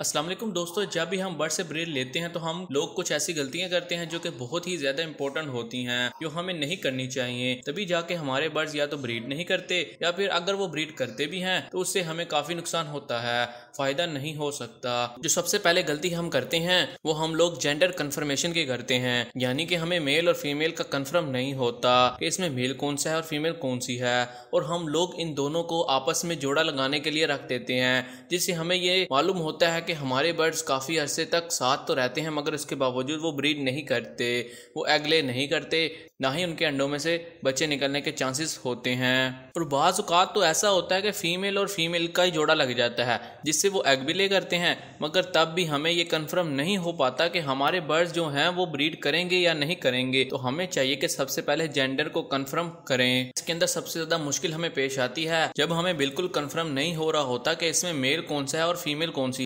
अस्सलाम वालेकुम दोस्तों जब भी हम बर्ड से ब्रीड लेते हैं तो हम लोग कुछ ऐसी गलतियां करते हैं जो कि बहुत ही ज्यादा इंपॉर्टेंट होती हैं जो हमें नहीं करनी चाहिए तभी जाके हमारे बर्ड्स या तो ब्रीड नहीं करते या फिर अगर वो ब्रीड करते भी हैं तो उससे हमें काफी नुकसान होता है फायदा नहीं हो सकता जो सबसे पहले गलती हम करते हैं वो हम लोग जेंडर कन्फर्मेशन के करते हैं यानी कि हमें मेल और फीमेल का कन्फर्म नहीं होता कि इसमें मेल कौन सा है और फीमेल कौन सी है और हम लोग इन दोनों को आपस में जोड़ा लगाने के लिए रख देते हैं जिससे हमें ये मालूम होता है कि हमारे बर्ड्स काफ़ी अरसे तक साथ तो रहते हैं मगर उसके बावजूद वो ब्रीड नहीं करते वो एग ले नहीं करते ना ही उनके अंडों में से बच्चे निकलने के चांसेस होते हैं और बाज़ात तो ऐसा होता है कि फ़ीमेल और फीमेल का ही जोड़ा लग जाता है जिससे वो एग भी ले करते हैं मगर तब भी हमें ये कन्फर्म नहीं हो पाता कि हमारे बर्ड्स जो हैं वो ब्रीड करेंगे या नहीं करेंगे तो हमें चाहिए कि सबसे पहले जेंडर को कन्फर्म करें इसके अंदर सबसे ज़्यादा मुश्किल हमें पेश आती है जब हमें बिल्कुल कन्फर्म नहीं हो रहा होता कि इसमें मेल कौन सा है और फीमेल कौन सी